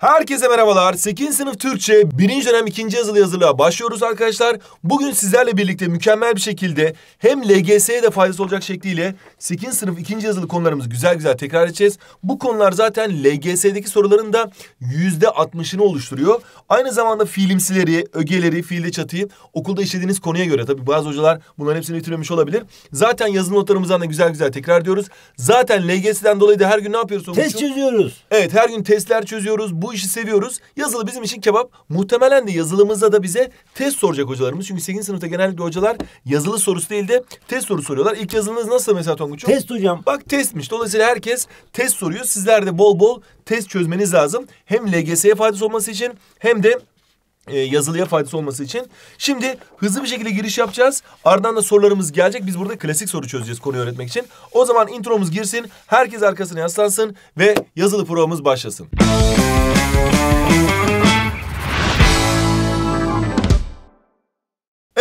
Herkese merhabalar. 8. sınıf Türkçe 1. dönem 2. yazılı yazılığa başlıyoruz arkadaşlar. Bugün sizlerle birlikte mükemmel bir şekilde hem LGS'ye de faydası olacak şekliyle 8. sınıf 2. yazılı konularımızı güzel güzel tekrar edeceğiz. Bu konular zaten LGS'deki soruların da %60'ını oluşturuyor. Aynı zamanda fiilimsileri, ögeleri, fiilde çatıyı okulda işlediğiniz konuya göre tabii bazı hocalar bunların hepsini bitirmemiş olabilir. Zaten yazılı notlarımızdan da güzel güzel tekrar diyoruz. Zaten LGS'den dolayı da her gün ne yapıyoruz? Test çözüyoruz. Evet her gün testler çözüyoruz. Bu bu işi seviyoruz. Yazılı bizim için kebap. Muhtemelen de yazılımızda da bize test soracak hocalarımız. Çünkü 8. sınıfta genellikle hocalar yazılı sorusu değil de test soru soruyorlar. İlk yazılınız nasıl mesela Tonguç'um? Test hocam. Bak testmiş. Dolayısıyla herkes test soruyor. Sizler de bol bol test çözmeniz lazım. Hem LGS'ye faydası olması için hem de e, yazılıya faydası olması için. Şimdi hızlı bir şekilde giriş yapacağız. Ardından da sorularımız gelecek. Biz burada klasik soru çözeceğiz konuyu öğretmek için. O zaman intromuz girsin. Herkes arkasına yaslansın ve yazılı provamız başlasın. Müzik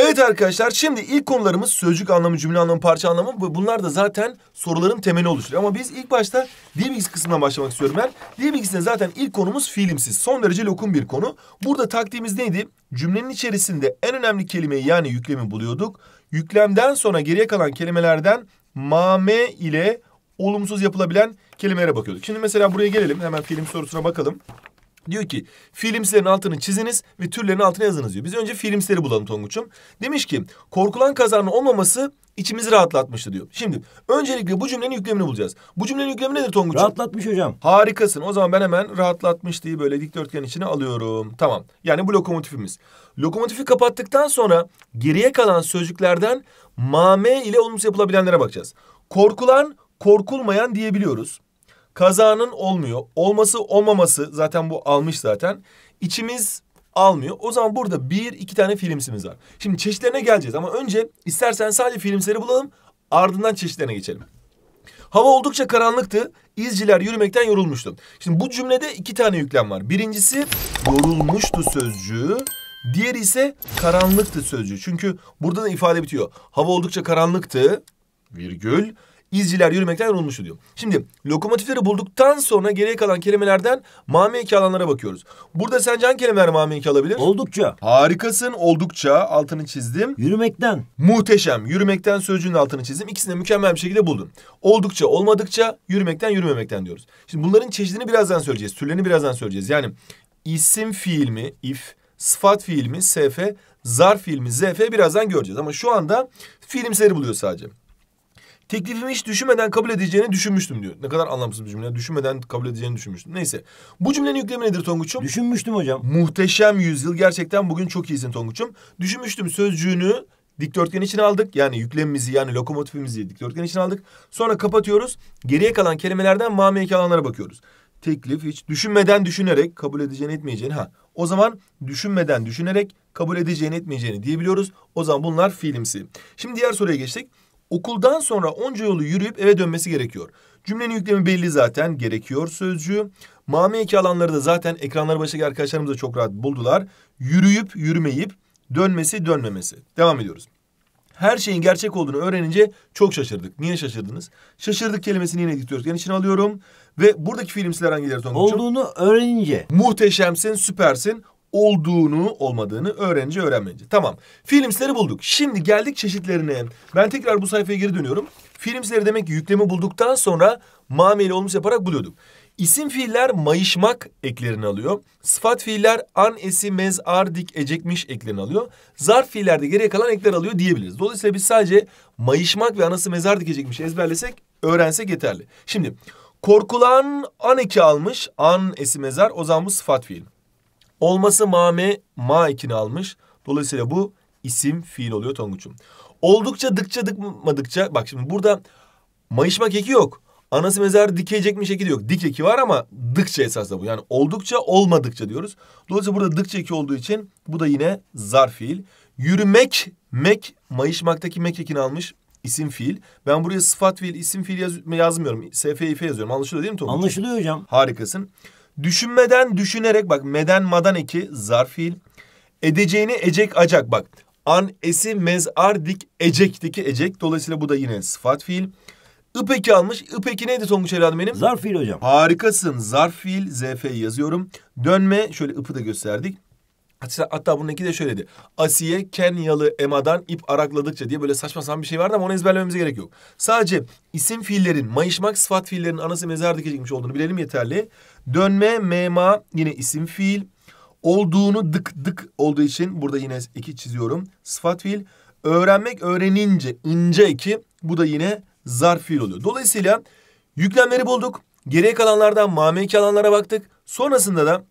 Evet arkadaşlar şimdi ilk konularımız sözcük anlamı, cümle anlamı, parça anlamı bunlar da zaten soruların temeli oluşturuyor. Ama biz ilk başta dil bilgisi kısmından başlamak istiyorum ben. Dil bilgisinde zaten ilk konumuz fiilimsiz. Son derece lokum bir konu. Burada taktiğimiz neydi? Cümlenin içerisinde en önemli kelimeyi yani yüklemi buluyorduk. Yüklemden sonra geriye kalan kelimelerden mame ile olumsuz yapılabilen kelimelere bakıyorduk. Şimdi mesela buraya gelelim hemen fiilim sorusuna bakalım. Diyor ki filmslerin altını çiziniz ve türlerin altına yazınız diyor. Biz önce filmsleri bulalım Tonguç'um. Demiş ki korkulan kazanın olmaması içimizi rahatlatmıştı diyor. Şimdi öncelikle bu cümlenin yüklemini bulacağız. Bu cümlenin yüklemi nedir Tonguç'um? Rahatlatmış hocam. Harikasın. O zaman ben hemen rahatlatmış diye böyle dikdörtgen içine alıyorum. Tamam. Yani bu lokomotifimiz. Lokomotifi kapattıktan sonra geriye kalan sözcüklerden mame ile olumsuz yapılabilenlere bakacağız. Korkulan, korkulmayan diyebiliyoruz. Kazanın olmuyor. Olması olmaması zaten bu almış zaten. İçimiz almıyor. O zaman burada bir iki tane filmsimiz var. Şimdi çeşitlerine geleceğiz ama önce istersen sadece filmsleri bulalım. Ardından çeşitlerine geçelim. Hava oldukça karanlıktı. İzciler yürümekten yorulmuştu. Şimdi bu cümlede iki tane yüklem var. Birincisi yorulmuştu sözcüğü. Diğeri ise karanlıktı sözcüğü. Çünkü burada da ifade bitiyor. Hava oldukça karanlıktı virgül izciler yürümekten yorulmuştu diyor. Şimdi lokomotifleri bulduktan sonra geriye kalan kelimelerden mame eki alanlara bakıyoruz. Burada sence hangi kelimeler mame eki alabilir? Oldukça. Harikasın oldukça altını çizdim. Yürümekten. Muhteşem. Yürümekten sözcüğünün altını çizdim. İkisini de mükemmel bir şekilde buldum. Oldukça olmadıkça yürümekten yürümemekten diyoruz. Şimdi bunların çeşidini birazdan söyleyeceğiz. Türlerini birazdan söyleyeceğiz. Yani isim fiil mi if, sıfat fiil mi sf, zarf fiil mi zf birazdan göreceğiz. Ama şu anda fiilimseri buluyor sadece. Teklifimi hiç düşünmeden kabul edeceğini düşünmüştüm diyor. Ne kadar anlamsız bir cümle. Düşünmeden kabul edeceğini düşünmüştüm. Neyse. Bu cümlenin yüklemi nedir Tonguç'um? Düşünmüştüm hocam. Muhteşem yüzyıl. Gerçekten bugün çok iyisin Tonguç'um. Düşünmüştüm sözcüğünü dikdörtgen için aldık. Yani yüklemimizi yani lokomotifimizi dikdörtgen için aldık. Sonra kapatıyoruz. Geriye kalan kelimelerden mamiyeki alanlara bakıyoruz. Teklif hiç düşünmeden düşünerek kabul edeceğini etmeyeceğini. Ha o zaman düşünmeden düşünerek kabul edeceğini etmeyeceğini diyebiliyoruz. O zaman bunlar fiilimsi. Şimdi diğer soruya geçtik. Okuldan sonra onca yolu yürüyüp eve dönmesi gerekiyor. Cümlenin yüklemi belli zaten gerekiyor sözcüğü. Mame eki alanları da zaten ekranları başındaki arkadaşlarımız da çok rahat buldular. Yürüyüp yürümeyip dönmesi dönmemesi. Devam ediyoruz. Her şeyin gerçek olduğunu öğrenince çok şaşırdık. Niye şaşırdınız? Şaşırdık kelimesini yine diktörken yani için alıyorum. Ve buradaki filmsiler hangileri Tonguç'um? Olduğunu öğrenince. Muhteşemsin, süpersin olduğunu olmadığını öğrenci öğrenmeyince. Tamam. Filmsleri bulduk. Şimdi geldik çeşitlerine. Ben tekrar bu sayfaya geri dönüyorum. Filmsleri demek ki yüklemi bulduktan sonra mameli olmuş yaparak buluyorduk. İsim fiiller mayışmak eklerini alıyor. Sıfat fiiller an, esi, mez, ar, dik, ecekmiş eklerini alıyor. Zarf fiiller geriye kalan ekler alıyor diyebiliriz. Dolayısıyla biz sadece mayışmak ve anası mezar dikecekmiş ezberlesek, öğrensek yeterli. Şimdi korkulan an eki almış. An, esi, mezar o zaman bu sıfat fiil. Olması mame ma ekini almış. Dolayısıyla bu isim fiil oluyor Tonguç'um. Oldukça dıkça dıkmadıkça bak şimdi burada mayışmak eki yok. Anası mezar dikecekmiş eki de yok. Dik eki var ama dıkça esas da bu. Yani oldukça olmadıkça diyoruz. Dolayısıyla burada dıkça eki olduğu için bu da yine zar fiil. Yürümek mek mayışmaktaki mek ekini almış isim fiil. Ben buraya sıfat fiil, isim fiil yaz yazmıyorum. SF, yazıyorum. Anlaşılıyor değil mi Tonguç? Anlaşılıyor hocam. Harikasın. Düşünmeden düşünerek bak meden madan eki zarf fiil. Edeceğini ecek acak bak. An esi mezar dik ecekteki ecek. Dolayısıyla bu da yine sıfat fiil. Ipeki almış. Ipeki neydi Tonguç evladım benim? Zarf fiil hocam. Harikasın. Zarf fiil. ZF yazıyorum. Dönme. Şöyle ıpı da gösterdik. Hatta, hatta bununki de şöyleydi. Asiye Kenyalı Ema'dan ip arakladıkça diye böyle saçma sapan bir şey vardı ama onu ezberlememize gerek yok. Sadece isim fiillerin, mayışmak sıfat fiillerin anası mezar dikecekmiş olduğunu bilelim yeterli. Dönme, mema yine isim fiil. Olduğunu dık dık olduğu için burada yine iki çiziyorum. Sıfat fiil. Öğrenmek öğrenince ince iki bu da yine zarf fiil oluyor. Dolayısıyla yüklemleri bulduk. Geriye kalanlardan mameki alanlara baktık. Sonrasında da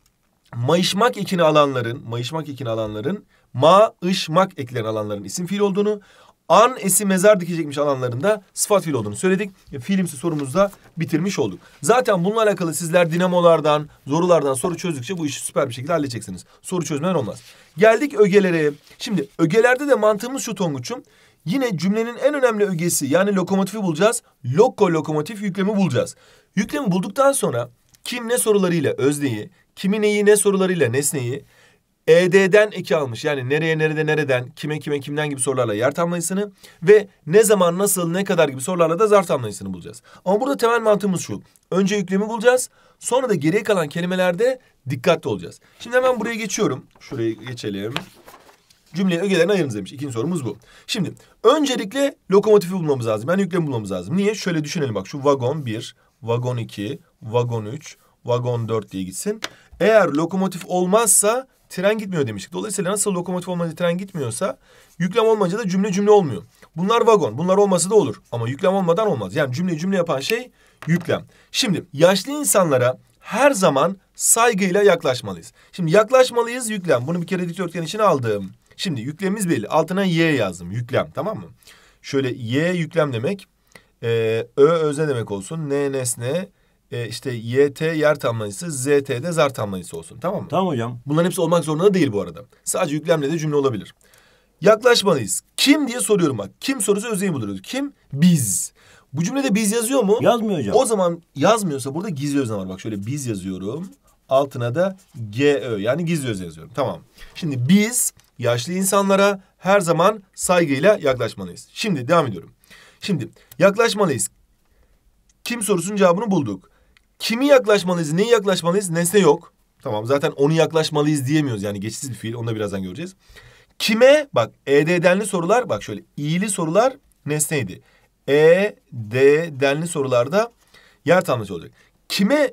mayışmak ekini alanların, mayışmak ekini alanların, ma ışmak alanların isim fiil olduğunu, an esi mezar dikecekmiş alanlarında sıfat fiil olduğunu söyledik. E, fiilimsi sorumuzda bitirmiş olduk. Zaten bununla alakalı sizler dinamolardan, zorulardan soru çözdükçe bu işi süper bir şekilde halledeceksiniz. Soru çözmen olmaz. Geldik ögelere. Şimdi ögelerde de mantığımız şu Tonguç'um. Yine cümlenin en önemli ögesi yani lokomotifi bulacağız. Loko lokomotif yüklemi bulacağız. Yüklemi bulduktan sonra kim ne sorularıyla özneyi, Kimi neyi ne sorularıyla nesneyi ED'den eki almış. Yani nereye, nerede, nereden, kime, kime, kimden gibi sorularla yer tamlayısını ve ne zaman, nasıl, ne kadar gibi sorularla da zar tamlayısını bulacağız. Ama burada temel mantığımız şu. Önce yüklemi bulacağız. Sonra da geriye kalan kelimelerde dikkatli olacağız. Şimdi hemen buraya geçiyorum. Şuraya geçelim. Cümleye ögelerini ayırınız demiş. İkinci sorumuz bu. Şimdi öncelikle lokomotifi bulmamız lazım. Yani yüklemi bulmamız lazım. Niye? Şöyle düşünelim bak. Şu vagon bir, vagon iki, vagon üç, vagon dört diye gitsin. Eğer lokomotif olmazsa tren gitmiyor demiştik. Dolayısıyla nasıl lokomotif olmadığı tren gitmiyorsa yüklem olmayınca da cümle cümle olmuyor. Bunlar vagon. Bunlar olması da olur. Ama yüklem olmadan olmaz. Yani cümle cümle yapan şey yüklem. Şimdi yaşlı insanlara her zaman saygıyla yaklaşmalıyız. Şimdi yaklaşmalıyız yüklem. Bunu bir kere dikdörtgen için aldım. Şimdi yüklemimiz belli. Altına y yazdım. Yüklem tamam mı? Şöyle y yüklem demek. Ee, ö özne demek olsun. N nesne e, işte YT yer tamlayıcısı, ZT de zar tamlayıcısı olsun. Tamam mı? Tamam hocam. Bunların hepsi olmak zorunda değil bu arada. Sadece yüklemle de cümle olabilir. Yaklaşmalıyız. Kim diye soruyorum bak. Kim sorusu özeyi buluyoruz. Kim? Biz. Bu cümlede biz yazıyor mu? Yazmıyor hocam. O zaman yazmıyorsa burada gizli özne var. Bak şöyle biz yazıyorum. Altına da GÖ yani gizli özne yazıyorum. Tamam. Şimdi biz yaşlı insanlara her zaman saygıyla yaklaşmalıyız. Şimdi devam ediyorum. Şimdi yaklaşmalıyız. Kim sorusunun cevabını bulduk kimi yaklaşmalıyız, neyi yaklaşmalıyız? Nesne yok. Tamam zaten onu yaklaşmalıyız diyemiyoruz. Yani geçsiz bir fiil. Onu da birazdan göreceğiz. Kime? Bak ED'denli sorular bak şöyle iyili sorular nesneydi. E, D denli sorularda yer tamlaşı olacak. Kime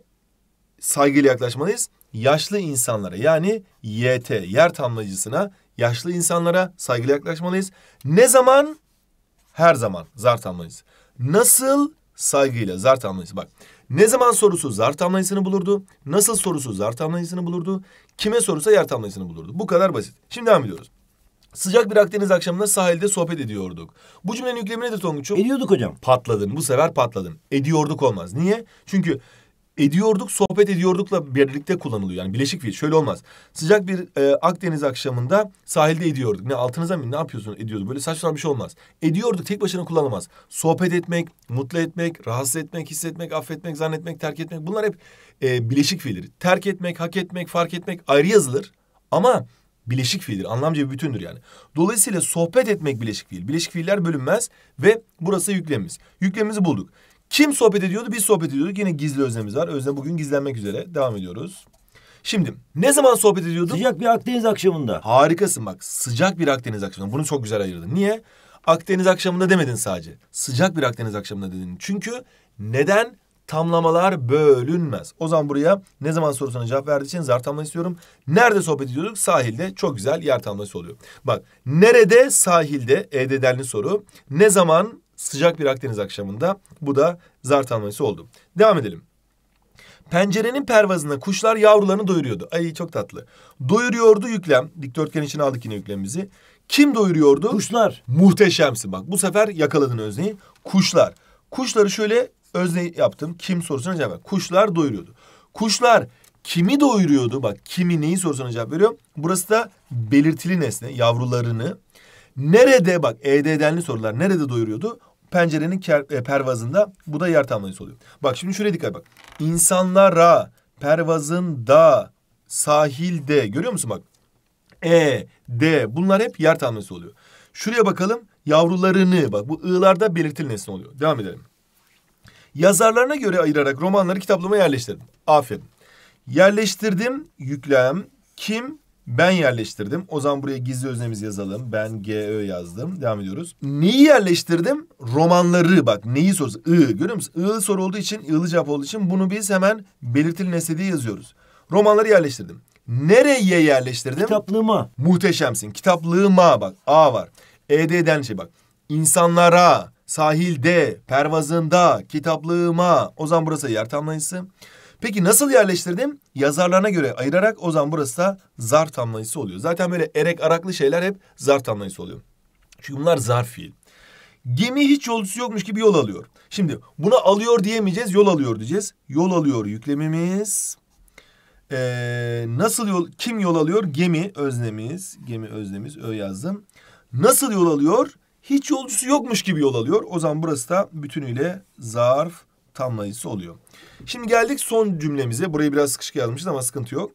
saygıyla yaklaşmalıyız? Yaşlı insanlara yani YT yer tamlacısına yaşlı insanlara saygıyla yaklaşmalıyız. Ne zaman? Her zaman zar tamlacısı. Nasıl? Saygıyla zar tamlacısı. Bak ne zaman sorusu zar tamlayısını bulurdu. Nasıl sorusu zar tamlayısını bulurdu. Kime sorulsa yer tamlayısını bulurdu. Bu kadar basit. Şimdi devam ediyoruz. Sıcak bir Akdeniz akşamında sahilde sohbet ediyorduk. Bu cümlenin yüklemi nedir Tonguç'um? Ediyorduk hocam. Patladın. Bu sefer patladın. Ediyorduk olmaz. Niye? Çünkü ediyorduk, sohbet ediyordukla birlikte kullanılıyor. Yani bileşik fiil. Şöyle olmaz. Sıcak bir e, Akdeniz akşamında sahilde ediyorduk. Ne altınıza mı ne yapıyorsun ediyorduk. Böyle saçma bir şey olmaz. Ediyorduk tek başına kullanılmaz. Sohbet etmek, mutlu etmek, rahatsız etmek, hissetmek, affetmek, zannetmek, terk etmek. Bunlar hep e, bileşik fiildir. Terk etmek, hak etmek, fark etmek ayrı yazılır. Ama bileşik fiildir. Anlamca bir bütündür yani. Dolayısıyla sohbet etmek bileşik fiil. Bileşik fiiller bölünmez ve burası yüklemimiz. Yüklemimizi bulduk. Kim sohbet ediyordu? Biz sohbet ediyorduk. Yine gizli öznemiz var. Özlem bugün gizlenmek üzere. Devam ediyoruz. Şimdi ne zaman sohbet ediyorduk? Sıcak bir Akdeniz akşamında. Harikasın bak. Sıcak bir Akdeniz akşamında. Bunu çok güzel ayırdın. Niye? Akdeniz akşamında demedin sadece. Sıcak bir Akdeniz akşamında dedin. Çünkü neden? Tamlamalar bölünmez. O zaman buraya ne zaman sorusuna cevap verdiği için zar tamlaması istiyorum. Nerede sohbet ediyorduk? Sahilde. Çok güzel yer tamlaması oluyor. Bak nerede sahilde elde edenli soru. Ne zaman sıcak bir Akdeniz akşamında bu da zar tanıması oldu. Devam edelim. Pencerenin pervazına kuşlar yavrularını doyuruyordu. Ay çok tatlı. Doyuruyordu yüklem. Dikdörtgen için aldık yine yüklemimizi. Kim doyuruyordu? Kuşlar. Muhteşemsin bak. Bu sefer yakaladın özneyi. Kuşlar. Kuşları şöyle özne yaptım. Kim sorusuna cevap Kuşlar doyuruyordu. Kuşlar kimi doyuruyordu? Bak kimi neyi sorusuna cevap veriyor. Burası da belirtili nesne. Yavrularını. Nerede bak EDD'li sorular nerede doyuruyordu? pencerenin e, pervazında bu da yer tamlayıcısı oluyor. Bak şimdi şuraya dikkat bak. İnsanlara pervazında sahilde görüyor musun bak? E, D bunlar hep yer tamlayıcısı oluyor. Şuraya bakalım yavrularını bak bu ı'larda belirtili nesne oluyor. Devam edelim. Yazarlarına göre ayırarak romanları kitaplama yerleştirdim. Aferin. Yerleştirdim yüklem kim ben yerleştirdim. O zaman buraya gizli öznemizi yazalım. Ben GÖ yazdım. Devam ediyoruz. Neyi yerleştirdim? Romanları bak. Neyi sorusu? I. Görüyor musun? I soru olduğu için, ı'lı cevap olduğu için bunu biz hemen belirtili nesne yazıyoruz. Romanları yerleştirdim. Nereye yerleştirdim? Kitaplığıma. Muhteşemsin. Kitaplığıma bak. A var. ED'den şey bak. İnsanlara, sahilde, pervazında, kitaplığıma. O zaman burası yer tamlayısı. Peki nasıl yerleştirdim? Yazarlarına göre ayırarak o zaman burası da zar tamlayısı oluyor. Zaten böyle erek araklı şeyler hep zar tamlayısı oluyor. Çünkü bunlar zar fiil. Gemi hiç yolcusu yokmuş gibi yol alıyor. Şimdi buna alıyor diyemeyeceğiz, yol alıyor diyeceğiz. Yol alıyor yüklemimiz. Ee, nasıl yol, kim yol alıyor? Gemi öznemiz, gemi öznemiz, ö yazdım. Nasıl yol alıyor? Hiç yolcusu yokmuş gibi yol alıyor. O zaman burası da bütünüyle zarf tamlayıcısı oluyor. Şimdi geldik son cümlemize. Burayı biraz sıkışık yazmışız ama sıkıntı yok.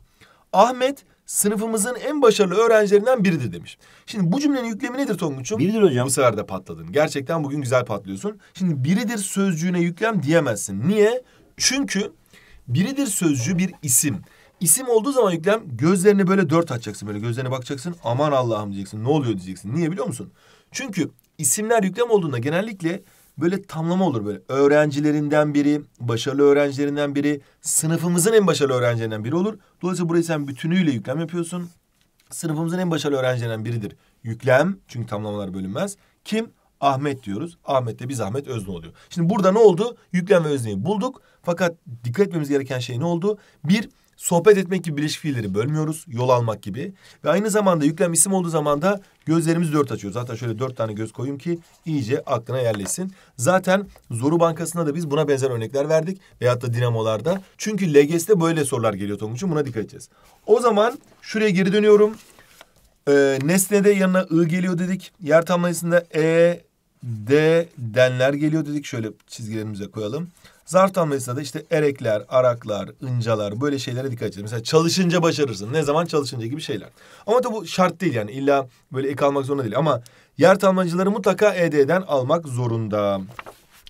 Ahmet sınıfımızın en başarılı öğrencilerinden biridir demiş. Şimdi bu cümlenin yüklemi nedir Tonguç'um? Biridir hocam. Bu sefer de patladın. Gerçekten bugün güzel patlıyorsun. Şimdi biridir sözcüğüne yüklem diyemezsin. Niye? Çünkü biridir sözcüğü bir isim. İsim olduğu zaman yüklem gözlerini böyle dört açacaksın. Böyle gözlerine bakacaksın. Aman Allah'ım diyeceksin. Ne oluyor diyeceksin. Niye biliyor musun? Çünkü isimler yüklem olduğunda genellikle böyle tamlama olur böyle. Öğrencilerinden biri, başarılı öğrencilerinden biri, sınıfımızın en başarılı öğrencilerinden biri olur. Dolayısıyla burayı sen bütünüyle yüklem yapıyorsun. Sınıfımızın en başarılı öğrencilerinden biridir. Yüklem çünkü tamlamalar bölünmez. Kim? Ahmet diyoruz. Ahmet de biz Ahmet Özne oluyor. Şimdi burada ne oldu? Yüklem ve özneyi bulduk. Fakat dikkat etmemiz gereken şey ne oldu? Bir, sohbet etmek gibi birleşik fiilleri bölmüyoruz. Yol almak gibi. Ve aynı zamanda yüklem isim olduğu zaman da gözlerimizi dört açıyoruz. Zaten şöyle dört tane göz koyayım ki iyice aklına yerleşsin. Zaten Zoru Bankası'nda da biz buna benzer örnekler verdik. Veyahut da dinamolarda. Çünkü LGS'de böyle sorular geliyor Tonguç'un. Buna dikkat edeceğiz. O zaman şuraya geri dönüyorum. Ee, nesnede yanına ı geliyor dedik. Yer tamlayısında e, D denler geliyor dedik. Şöyle çizgilerimize koyalım. Zar mesela da işte erekler, araklar, incalar böyle şeylere dikkat edin. Mesela çalışınca başarırsın. Ne zaman çalışınca gibi şeyler. Ama da bu şart değil yani. illa böyle ek almak zorunda değil. Ama yer tamlacıları mutlaka ED'den almak zorunda.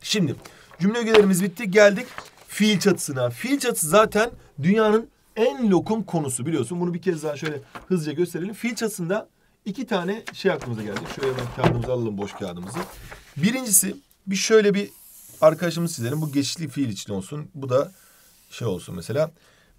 Şimdi cümle ögelerimiz bitti. Geldik fiil çatısına. Fiil çatısı zaten dünyanın en lokum konusu biliyorsun. Bunu bir kez daha şöyle hızlıca gösterelim. Fiil çatısında iki tane şey aklımıza geldi. Şöyle ben kağıdımızı alalım boş kağıdımızı. Birincisi bir şöyle bir arkadaşımız sizlerin Bu geçişli fiil için olsun. Bu da şey olsun mesela.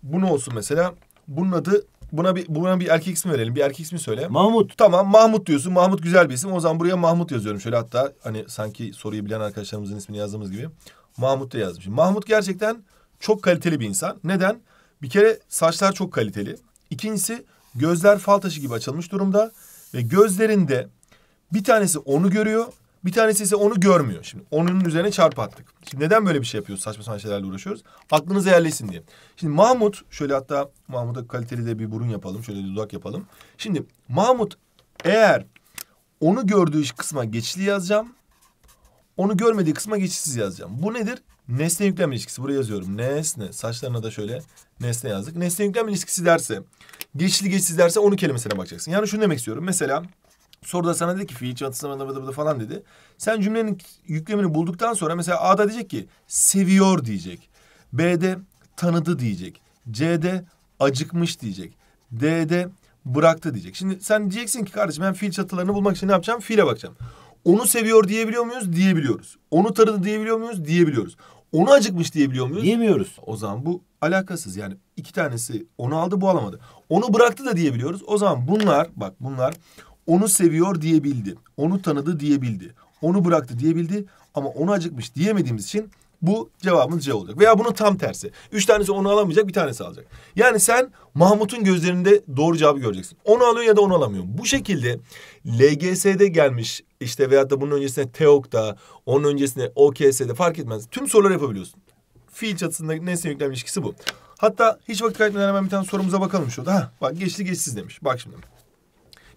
Bu ne olsun mesela? Bunun adı buna bir buna bir erkek ismi verelim. Bir erkek ismi söyle. Mahmut. Tamam Mahmut diyorsun. Mahmut güzel bir isim. O zaman buraya Mahmut yazıyorum. Şöyle hatta hani sanki soruyu bilen arkadaşlarımızın ismini yazdığımız gibi Mahmut da yazmışım. Mahmut gerçekten çok kaliteli bir insan. Neden? Bir kere saçlar çok kaliteli. İkincisi gözler fal taşı gibi açılmış durumda ve gözlerinde bir tanesi onu görüyor, bir tanesi ise onu görmüyor. Şimdi onun üzerine çarpı attık. Şimdi neden böyle bir şey yapıyoruz? Saçma sapan şeylerle uğraşıyoruz. Aklınıza yerleşsin diye. Şimdi Mahmut şöyle hatta Mahmut'a kaliteli de bir burun yapalım. Şöyle dudak yapalım. Şimdi Mahmut eğer onu gördüğü kısma geçli yazacağım. Onu görmediği kısma geçişsiz yazacağım. Bu nedir? Nesne yüklenme ilişkisi. Buraya yazıyorum. Nesne. Saçlarına da şöyle nesne yazdık. Nesne yüklenme ilişkisi derse, geçli geçsiz derse onu kelimesine bakacaksın. Yani şunu demek istiyorum. Mesela soruda sana dedi ki fiil çatısına falan dedi. Sen cümlenin yüklemini bulduktan sonra mesela A'da diyecek ki seviyor diyecek. B'de tanıdı diyecek. C'de acıkmış diyecek. D'de bıraktı diyecek. Şimdi sen diyeceksin ki kardeşim ben fiil çatılarını bulmak için ne yapacağım? Fiile bakacağım. Onu seviyor diyebiliyor muyuz? Diyebiliyoruz. Onu tanıdı diyebiliyor muyuz? Diyebiliyoruz. Onu acıkmış diyebiliyor muyuz? Diyemiyoruz. O zaman bu alakasız. Yani iki tanesi onu aldı bu alamadı. Onu bıraktı da diyebiliyoruz. O zaman bunlar bak bunlar onu seviyor diyebildi. Onu tanıdı diyebildi. Onu bıraktı diyebildi ama onu acıkmış diyemediğimiz için bu cevabımız C olacak. Veya bunun tam tersi. Üç tanesi onu alamayacak bir tanesi alacak. Yani sen Mahmut'un gözlerinde doğru cevabı göreceksin. Onu alıyor ya da onu alamıyor. Bu şekilde LGS'de gelmiş işte veyahut da bunun öncesinde TEOK'ta, onun öncesinde OKS'de fark etmez. Tüm soruları yapabiliyorsun. Fiil çatısındaki nesne yüklem ilişkisi bu. Hatta hiç vakit kaybetmeden hemen bir tane sorumuza bakalım şurada. Ha, bak geçti geçsiz demiş. Bak şimdi.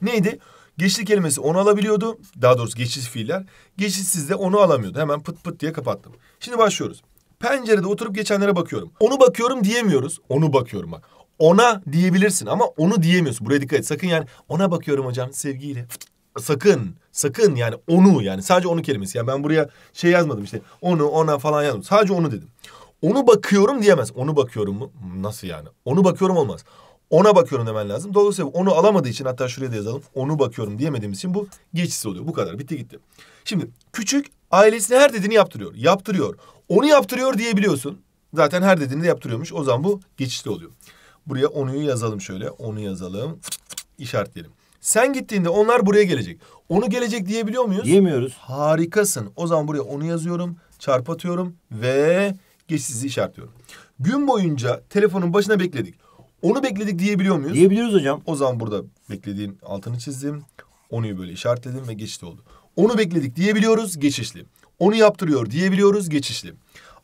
Neydi? Geçti kelimesi onu alabiliyordu. Daha doğrusu geçici fiiller. Geçişsiz de onu alamıyordu. Hemen pıt pıt diye kapattım. Şimdi başlıyoruz. Pencerede oturup geçenlere bakıyorum. Onu bakıyorum diyemiyoruz. Onu bakıyorum bak. Ona diyebilirsin ama onu diyemiyorsun. Buraya dikkat et. Sakın yani ona bakıyorum hocam sevgiyle. Sakın, sakın yani onu yani sadece onu kelimesi. Yani ben buraya şey yazmadım işte onu ona falan yazmadım. Sadece onu dedim. Onu bakıyorum diyemez. Onu bakıyorum mu? Nasıl yani? Onu bakıyorum olmaz. Ona bakıyorum demen lazım. Dolayısıyla onu alamadığı için hatta şuraya da yazalım. Onu bakıyorum diyemediğimiz için bu geçisi oluyor. Bu kadar. Bitti gitti. Şimdi küçük ailesine her dediğini yaptırıyor. Yaptırıyor. Onu yaptırıyor diyebiliyorsun. Zaten her dediğini de yaptırıyormuş. O zaman bu geçişli oluyor. Buraya onuyu yazalım şöyle. Onu yazalım. İşaretleyelim. Sen gittiğinde onlar buraya gelecek. Onu gelecek diyebiliyor muyuz? Diyemiyoruz. Harikasın. O zaman buraya onu yazıyorum. Çarpatıyorum ve geçsizi işaretliyorum. Gün boyunca telefonun başına bekledik. Onu bekledik diyebiliyor muyuz? Diyebiliyoruz hocam. O zaman burada beklediğin altını çizdim. Onuyu böyle işaretledim ve geçti oldu. Onu bekledik diyebiliyoruz geçişli. Onu yaptırıyor diyebiliyoruz geçişli.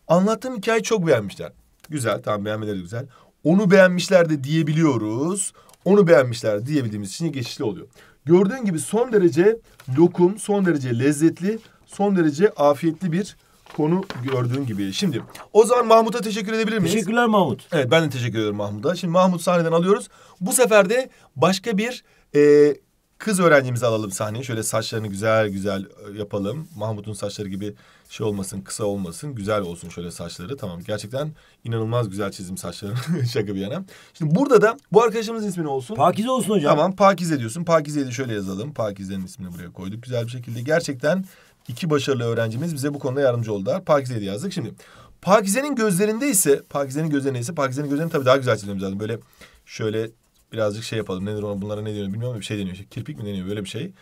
Anlattığım hikayeyi çok beğenmişler. Güzel tamam beğenmeleri de güzel. Onu beğenmişler de diyebiliyoruz. Onu beğenmişler diyebildiğimiz için geçişli oluyor. Gördüğün gibi son derece lokum, son derece lezzetli, son derece afiyetli bir konu gördüğün gibi. Şimdi o zaman Mahmut'a teşekkür edebilir miyiz? Teşekkürler Mahmut. Evet ben de teşekkür ediyorum Mahmut'a. Şimdi Mahmut sahneden alıyoruz. Bu sefer de başka bir e, kız öğrencimizi alalım sahneye. Şöyle saçlarını güzel güzel e, yapalım. Mahmut'un saçları gibi şey olmasın, kısa olmasın. Güzel olsun şöyle saçları. Tamam gerçekten inanılmaz güzel çizim saçları. Şaka bir yana. Şimdi burada da bu arkadaşımızın ismi ne olsun? Pakize olsun hocam. Tamam Pakize diyorsun. Pakize'yi de şöyle yazalım. Pakize'nin ismini buraya koyduk güzel bir şekilde. Gerçekten iki başarılı öğrencimiz bize bu konuda yardımcı oldular. Pakize'yi yazdık. Şimdi Pakize'nin gözlerinde ise Pakize'nin gözlerinde ise Pakize'nin gözlerini tabii daha güzel çizmemiz lazım. Böyle şöyle birazcık şey yapalım. Nedir ona bunlara ne deniyor bilmiyorum bir şey deniyor. İşte kirpik mi deniyor böyle bir şey.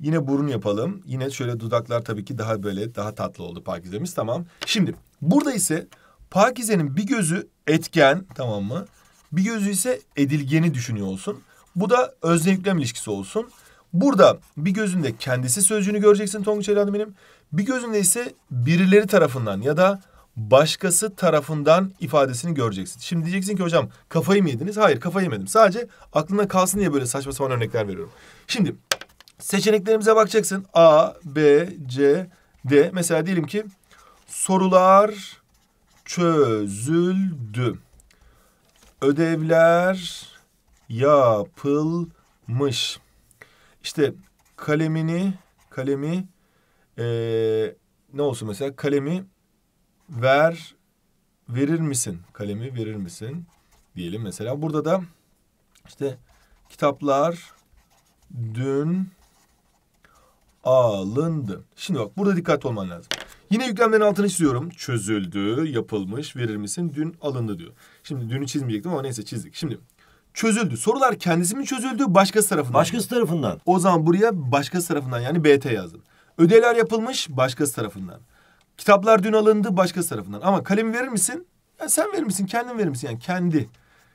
Yine burun yapalım. Yine şöyle dudaklar tabii ki daha böyle daha tatlı oldu Pakize'miz tamam. Şimdi burada ise Pakize'nin bir gözü etken tamam mı? Bir gözü ise edilgeni düşünüyor olsun. Bu da özne yüklem ilişkisi olsun. Burada bir gözünde kendisi sözcüğünü göreceksin Tonguç Elhan benim. Bir gözünde ise birileri tarafından ya da başkası tarafından ifadesini göreceksin. Şimdi diyeceksin ki hocam kafayı mı yediniz? Hayır kafayı yemedim. Sadece aklına kalsın diye böyle saçma sapan örnekler veriyorum. Şimdi seçeneklerimize bakacaksın. A, B, C, D. Mesela diyelim ki sorular çözüldü. Ödevler yapılmış. İşte kalemini kalemi e, ne olsun mesela kalemi ver verir misin? Kalemi verir misin? Diyelim mesela. Burada da işte kitaplar dün alındı. Şimdi bak burada dikkat olman lazım. Yine yüklemlerin altını çiziyorum. Çözüldü, yapılmış, verir misin? Dün alındı diyor. Şimdi dünü çizmeyecektim ama neyse çizdik. Şimdi çözüldü. Sorular kendisi mi çözüldü, başkası tarafından? Başkası tarafından. O zaman buraya başkası tarafından yani BT yazın. Ödevler yapılmış, başkası tarafından. Kitaplar dün alındı, başkası tarafından. Ama kalemi verir misin? Ya sen verir misin, kendin verir misin? Yani kendi.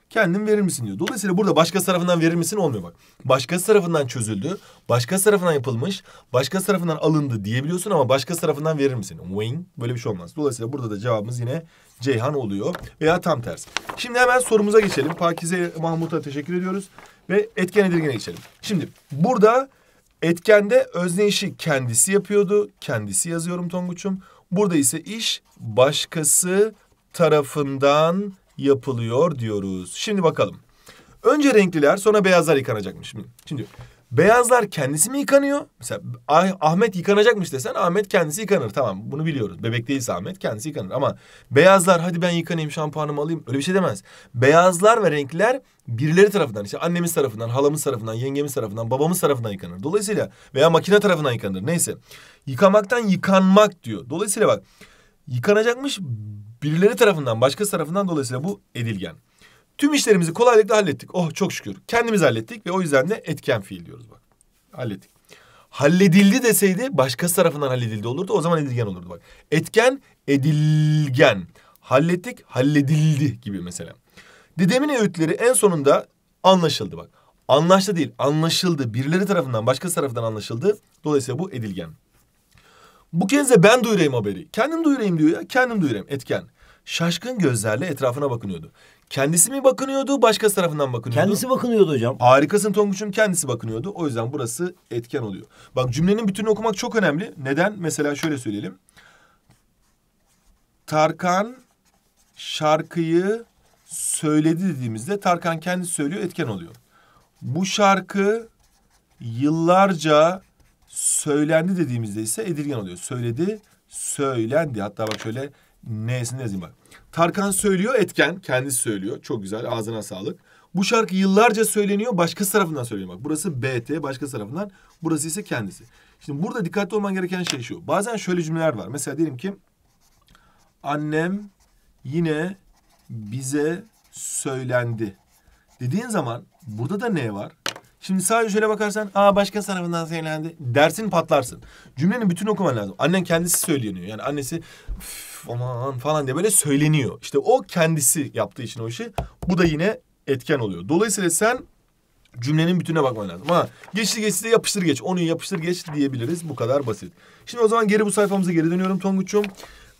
Kendin verir misin diyor. Dolayısıyla burada başkası tarafından verir misin olmuyor bak. Başkası tarafından çözüldü, başkası tarafından yapılmış, başkası tarafından alındı diyebiliyorsun ama başkası tarafından verir misin? Wing böyle bir şey olmaz. Dolayısıyla burada da cevabımız yine Ceyhan oluyor veya tam tersi. Şimdi hemen sorumuza geçelim. Pakize Mahmut'a teşekkür ediyoruz ve etken edilgene geçelim. Şimdi burada etkende özne işi kendisi yapıyordu. Kendisi yazıyorum Tonguç'um. Burada ise iş başkası tarafından yapılıyor diyoruz. Şimdi bakalım. Önce renkliler sonra beyazlar yıkanacakmış. Şimdi Beyazlar kendisi mi yıkanıyor? Mesela ah Ahmet yıkanacakmış desen Ahmet kendisi yıkanır. Tamam bunu biliyoruz. Bebek değilse Ahmet kendisi yıkanır. Ama beyazlar hadi ben yıkanayım şampuanımı alayım öyle bir şey demez. Beyazlar ve renkler birileri tarafından işte annemiz tarafından, halamız tarafından, yengemiz tarafından, babamız tarafından yıkanır. Dolayısıyla veya makine tarafından yıkanır neyse. Yıkamaktan yıkanmak diyor. Dolayısıyla bak yıkanacakmış birileri tarafından, başkası tarafından dolayısıyla bu edilgen. Tüm işlerimizi kolaylıkla hallettik. Oh çok şükür. Kendimiz hallettik ve o yüzden de etken fiil diyoruz bak. Hallettik. Halledildi deseydi başkası tarafından halledildi olurdu. O zaman edilgen olurdu bak. Etken edilgen. Hallettik halledildi gibi mesela. Dedemin öğütleri en sonunda anlaşıldı bak. Anlaştı değil anlaşıldı. Birileri tarafından başkası tarafından anlaşıldı. Dolayısıyla bu edilgen. Bu kez de ben duyurayım haberi. Kendim duyurayım diyor ya. Kendim duyurayım etken. Şaşkın gözlerle etrafına bakınıyordu. Kendisi mi bakınıyordu, başka tarafından bakınıyordu? Kendisi bakınıyordu hocam. Harikasın Tonguç'un kendisi bakınıyordu. O yüzden burası etken oluyor. Bak cümlenin bütününü okumak çok önemli. Neden? Mesela şöyle söyleyelim. Tarkan şarkıyı söyledi dediğimizde Tarkan kendisi söylüyor, etken oluyor. Bu şarkı yıllarca söylendi dediğimizde ise edilgen oluyor. Söyledi, söylendi. Hatta bak şöyle N'sini yazayım bak. Tarkan söylüyor etken. Kendisi söylüyor. Çok güzel. Ağzına sağlık. Bu şarkı yıllarca söyleniyor. başka tarafından söyleniyor. Bak burası BT. başka tarafından. Burası ise kendisi. Şimdi burada dikkatli olman gereken şey şu. Bazen şöyle cümleler var. Mesela diyelim ki annem yine bize söylendi. Dediğin zaman burada da ne var? Şimdi sadece şöyle bakarsan aa başka tarafından söylendi dersin patlarsın. Cümlenin bütün okuman lazım. Annen kendisi söyleniyor. Yani annesi of aman falan diye böyle söyleniyor. İşte o kendisi yaptığı için o işi bu da yine etken oluyor. Dolayısıyla sen cümlenin bütününe bakman lazım. Ha geçti geçti yapıştır geç. Onu yapıştır geç diyebiliriz. Bu kadar basit. Şimdi o zaman geri bu sayfamıza geri dönüyorum Tonguç'um.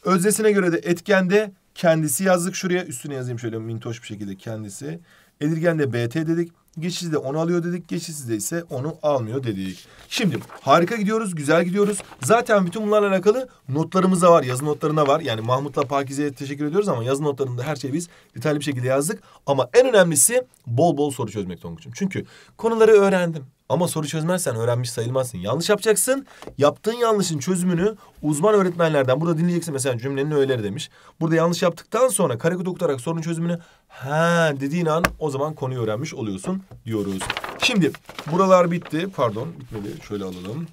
Özdesine göre de etkende kendisi yazdık şuraya. Üstüne yazayım şöyle mintoş bir şekilde kendisi. Edirgen de BT dedik. Geçici de onu alıyor dedik. Geçici de ise onu almıyor dedik. Şimdi harika gidiyoruz. Güzel gidiyoruz. Zaten bütün bunlarla alakalı notlarımız da var. Yazı notlarında var. Yani Mahmut'la Pakize'ye teşekkür ediyoruz ama yazı notlarında her şeyi biz detaylı bir şekilde yazdık. Ama en önemlisi bol bol soru çözmek Tonguç'um. Çünkü konuları öğrendim. Ama soru çözmezsen öğrenmiş sayılmazsın. Yanlış yapacaksın. Yaptığın yanlışın çözümünü uzman öğretmenlerden burada dinleyeceksin. Mesela cümlenin öğeleri demiş. Burada yanlış yaptıktan sonra karekod okutarak sorunun çözümünü ha dediğin an o zaman konuyu öğrenmiş oluyorsun diyoruz. Şimdi buralar bitti. Pardon bitmedi. Şöyle alalım.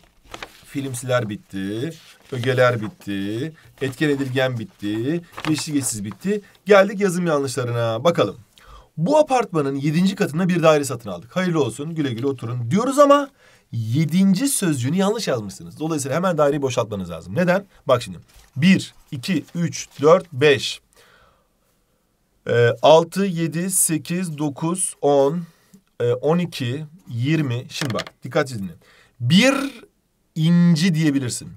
Filmsiler bitti. Ögeler bitti. Etken edilgen bitti. Geçti geçsiz bitti. Geldik yazım yanlışlarına. Bakalım. Bu apartmanın yedinci katında bir daire satın aldık. Hayırlı olsun güle güle oturun diyoruz ama yedinci sözcüğünü yanlış yazmışsınız. Dolayısıyla hemen daireyi boşaltmanız lazım. Neden? Bak şimdi. Bir, iki, üç, dört, beş. Ee, altı, yedi, sekiz, dokuz, on, e, on iki, yirmi. Şimdi bak dikkat edin. Bir inci diyebilirsin.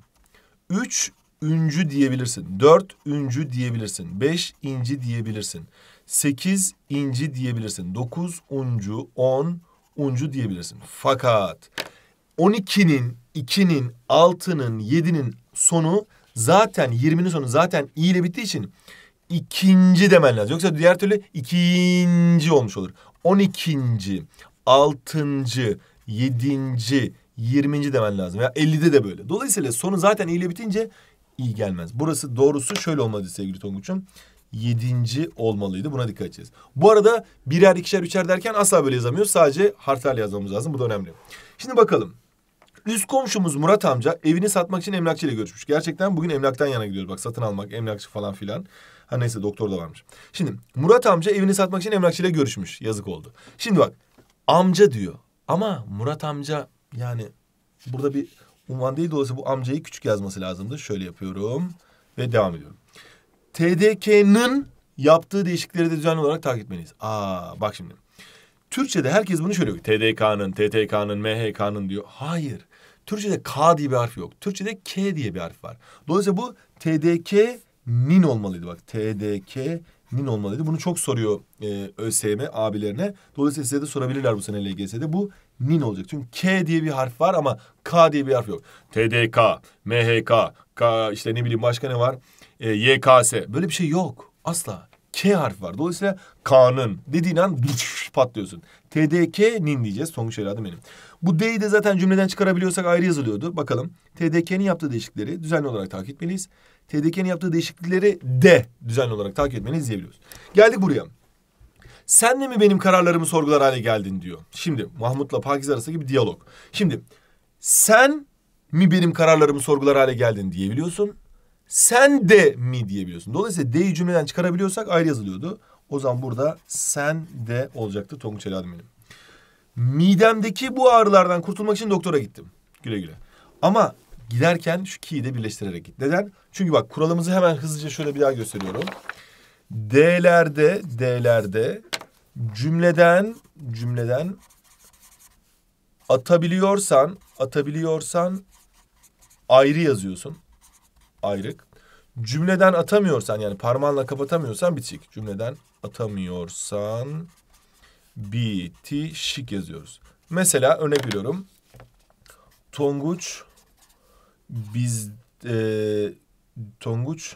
Üç üncü diyebilirsin. Dört üncü diyebilirsin. Beş inci diyebilirsin. 8 inci diyebilirsin. 9 uncu, 10 uncu diyebilirsin. Fakat 12'nin, 2'nin, 6'nın, 7'nin sonu zaten 20'nin sonu zaten i ile bittiği için ikinci demen lazım. Yoksa diğer türlü ikinci olmuş olur. 12. 6. 7. 20. demen lazım. ya 50'de de böyle. Dolayısıyla sonu zaten i ile bitince iyi gelmez. Burası doğrusu şöyle olmadı sevgili Tonguç'um yedinci olmalıydı. Buna dikkat edeceğiz. Bu arada birer ikişer üçer derken asla böyle yazamıyoruz. Sadece harflerle yazmamız lazım. Bu da önemli. Şimdi bakalım. Üst komşumuz Murat amca evini satmak için emlakçıyla görüşmüş. Gerçekten bugün emlaktan yana gidiyoruz. Bak satın almak, emlakçı falan filan. Ha neyse doktor da varmış. Şimdi Murat amca evini satmak için emlakçıyla görüşmüş. Yazık oldu. Şimdi bak amca diyor. Ama Murat amca yani burada bir unvan değil dolayısıyla bu amcayı küçük yazması lazımdı. Şöyle yapıyorum ve devam ediyorum. TDK'nın yaptığı değişiklikleri de düzenli olarak takip etmeliyiz. Aa bak şimdi. Türkçe'de herkes bunu şöyle diyor. TDK'nın, TTK'nın, MHK'nın diyor. Hayır. Türkçe'de K diye bir harf yok. Türkçe'de K diye bir harf var. Dolayısıyla bu TDK nin olmalıydı bak. TDK nin olmalıydı. Bunu çok soruyor e, ÖSYM abilerine. Dolayısıyla size de sorabilirler bu sene LGS'de. Bu nin olacak. Çünkü K diye bir harf var ama K diye bir harf yok. TDK, MHK, K işte ne bileyim başka ne var? e, YKS böyle bir şey yok asla. K harfi var. Dolayısıyla K'nın dediğin an patlıyorsun. TDK'nin diyeceğiz. Sonuç adım benim. Bu D'yi de zaten cümleden çıkarabiliyorsak ayrı yazılıyordu. Bakalım. TDK'nin yaptığı değişiklikleri düzenli olarak takip etmeliyiz. TDK'nin yaptığı değişiklikleri de düzenli olarak takip etmeliyiz diyebiliyoruz. Geldik buraya. Sen de mi benim kararlarımı sorgular hale geldin diyor. Şimdi Mahmut'la Pakiz arasındaki bir diyalog. Şimdi sen mi benim kararlarımı sorgular hale geldin diyebiliyorsun sen de mi diyebiliyorsun. Dolayısıyla D'yi cümleden çıkarabiliyorsak ayrı yazılıyordu. O zaman burada sen de olacaktı Tonguç Eladim benim. Midemdeki bu ağrılardan kurtulmak için doktora gittim. Güle güle. Ama giderken şu ki'yi de birleştirerek git. Neden? Çünkü bak kuralımızı hemen hızlıca şöyle bir daha gösteriyorum. D'lerde, D'lerde cümleden, cümleden atabiliyorsan, atabiliyorsan ayrı yazıyorsun ayrık. Cümleden atamıyorsan yani parmağınla kapatamıyorsan bitişik. Cümleden atamıyorsan bitişik yazıyoruz. Mesela örnek veriyorum. Tonguç biz e, Tonguç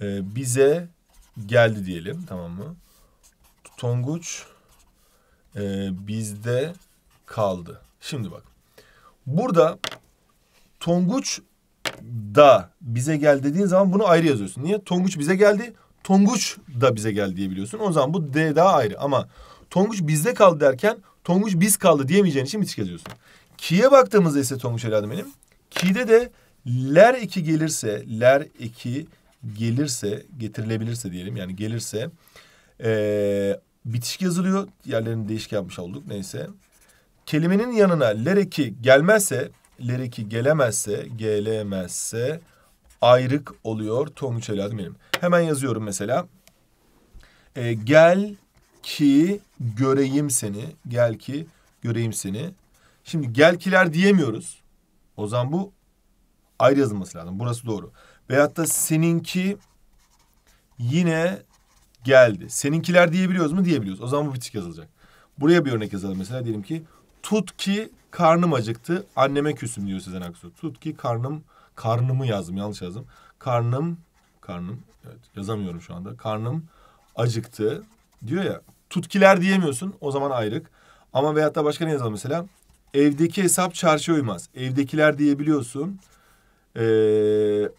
e, bize geldi diyelim tamam mı? Tonguç e, bizde kaldı. Şimdi bak. Burada Tonguç da bize gel dediğin zaman bunu ayrı yazıyorsun. Niye? Tonguç bize geldi. Tonguç da bize gel diyebiliyorsun. O zaman bu D daha ayrı ama Tonguç bizde kaldı derken Tonguç biz kaldı diyemeyeceğin için bitiş yazıyorsun. Ki'ye baktığımızda ise Tonguç evladım benim. Ki'de de ler eki gelirse, ler eki gelirse, getirilebilirse diyelim yani gelirse ee, bitişik yazılıyor. Yerlerini değişik yapmış olduk neyse. Kelimenin yanına ler eki gelmezse ileri ki gelemezse, gelemezse ayrık oluyor Tonguç evladım benim. Hemen yazıyorum mesela. E, gel ki göreyim seni. Gel ki göreyim seni. Şimdi gel kiler diyemiyoruz. O zaman bu ayrı yazılması lazım. Burası doğru. Veyahut da seninki yine geldi. Seninkiler diyebiliyoruz mu? Diyebiliyoruz. O zaman bu bitik yazılacak. Buraya bir örnek yazalım mesela. Diyelim ki Tut ki karnım acıktı. Anneme küsüm diyor Sezen Aksu. Tut ki karnım karnımı yazdım yanlış yazdım. Karnım karnım evet yazamıyorum şu anda. Karnım acıktı diyor ya. Tutkiler diyemiyorsun o zaman ayrık. Ama veyahut da başka ne yazalım mesela? Evdeki hesap çarşıya uymaz. Evdekiler diyebiliyorsun. Ee,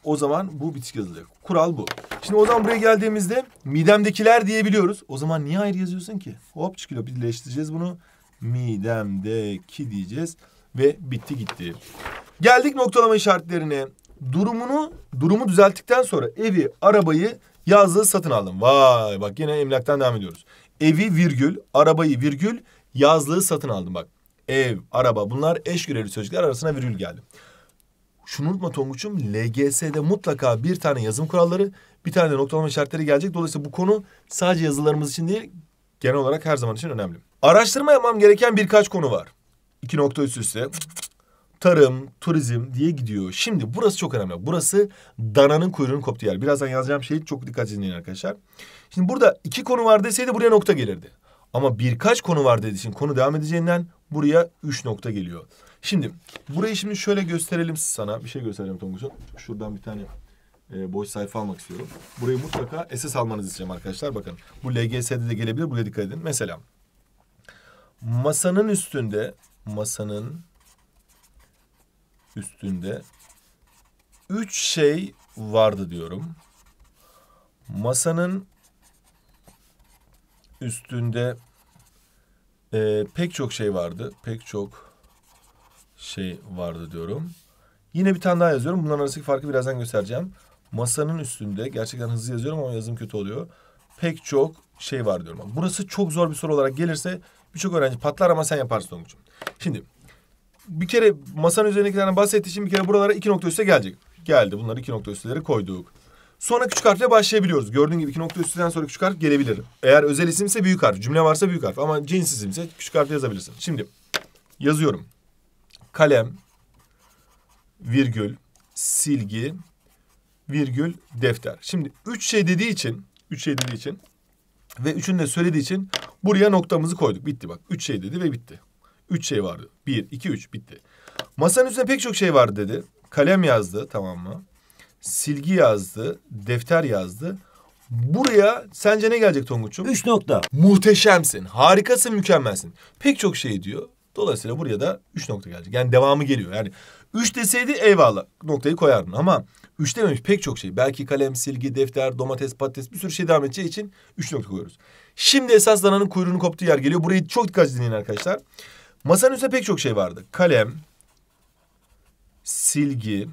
o zaman bu bitişik yazılacak. Kural bu. Şimdi o zaman buraya geldiğimizde midemdekiler diyebiliyoruz. O zaman niye ayrı yazıyorsun ki? Hop çıkıyor birleştireceğiz bunu midemdeki diyeceğiz ve bitti gitti. Geldik noktalama işaretlerine. Durumunu, durumu düzelttikten sonra evi, arabayı yazlığı satın aldım. Vay bak yine emlaktan devam ediyoruz. Evi virgül, arabayı virgül, yazlığı satın aldım bak. Ev, araba bunlar eş görevli sözcükler arasına virgül geldi. Şunu unutma Tonguç'um LGS'de mutlaka bir tane yazım kuralları bir tane de noktalama işaretleri gelecek. Dolayısıyla bu konu sadece yazılarımız için değil genel olarak her zaman için önemli. Araştırma yapmam gereken birkaç konu var. İki nokta üst üste. Tarım, turizm diye gidiyor. Şimdi burası çok önemli. Burası dananın kuyruğunun koptuğu yer. Birazdan yazacağım şeyi çok dikkat dinleyin arkadaşlar. Şimdi burada iki konu var deseydi buraya nokta gelirdi. Ama birkaç konu var dediği için konu devam edeceğinden buraya üç nokta geliyor. Şimdi burayı şimdi şöyle gösterelim sana. Bir şey göstereceğim Tonguç'un. Şuradan bir tane e, boş sayfa almak istiyorum. Burayı mutlaka SS almanızı isteyeceğim arkadaşlar. Bakın bu LGS'de de gelebilir. Buraya dikkat edin. Mesela masanın üstünde masanın üstünde üç şey vardı diyorum. Masanın üstünde e, pek çok şey vardı. Pek çok şey vardı diyorum. Yine bir tane daha yazıyorum. Bunların arasındaki farkı birazdan göstereceğim. Masanın üstünde gerçekten hızlı yazıyorum ama yazım kötü oluyor. Pek çok şey var diyorum. Burası çok zor bir soru olarak gelirse Birçok öğrenci patlar ama sen yaparsın Tonguç'um. Şimdi bir kere masanın üzerindekilerden bahsettiği için bir kere buralara iki nokta üste gelecek. Geldi. Bunları iki nokta üstlere koyduk. Sonra küçük harfle başlayabiliyoruz. Gördüğün gibi iki nokta üstünden sonra küçük harf gelebilir. Eğer özel isimse büyük harf. Cümle varsa büyük harf. Ama cins isimse küçük harfle yazabilirsin. Şimdi yazıyorum. Kalem, virgül, silgi, virgül, defter. Şimdi üç şey dediği için, üç şey dediği için ve üçünü de söylediği için buraya noktamızı koyduk. Bitti bak. Üç şey dedi ve bitti. Üç şey vardı. Bir, iki, üç. Bitti. Masanın üstünde pek çok şey vardı dedi. Kalem yazdı tamam mı? Silgi yazdı. Defter yazdı. Buraya sence ne gelecek Tonguç'um? Üç nokta. Muhteşemsin. Harikasın, mükemmelsin. Pek çok şey diyor. Dolayısıyla buraya da üç nokta gelecek. Yani devamı geliyor. Yani Üç deseydi eyvallah noktayı koyardın ama üç dememiş pek çok şey. Belki kalem, silgi, defter, domates, patates bir sürü şey devam edeceği için üç nokta koyuyoruz. Şimdi esas dananın kuyruğunu koptuğu yer geliyor. Burayı çok dikkat dinleyin arkadaşlar. Masanın üstünde pek çok şey vardı. Kalem, silgi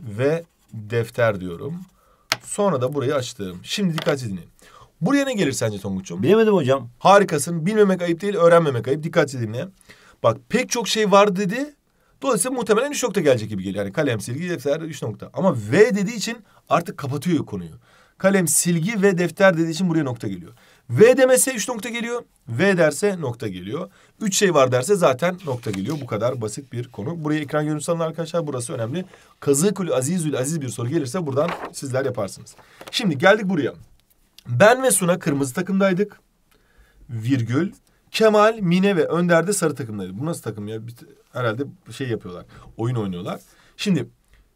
ve defter diyorum. Sonra da burayı açtım. Şimdi dikkat dinleyin. Buraya ne gelir sence Tonguç'um? Bilemedim hocam. Harikasın. Bilmemek ayıp değil, öğrenmemek ayıp. dikkat dinle. Bak pek çok şey var dedi Dolayısıyla muhtemelen üç nokta gelecek gibi geliyor. Yani kalem, silgi, defter üç nokta. Ama V dediği için artık kapatıyor konuyu. Kalem, silgi ve defter dediği için buraya nokta geliyor. V demese üç nokta geliyor. V derse nokta geliyor. Üç şey var derse zaten nokta geliyor. Bu kadar basit bir konu. Buraya ekran görüntüsü alın arkadaşlar. Burası önemli. Kazıkül azizül aziz bir soru gelirse buradan sizler yaparsınız. Şimdi geldik buraya. Ben ve Suna kırmızı takımdaydık. Virgül Kemal, Mine ve Önder de sarı takımdaydı. Bu nasıl takım ya? Bir, herhalde şey yapıyorlar. Oyun oynuyorlar. Şimdi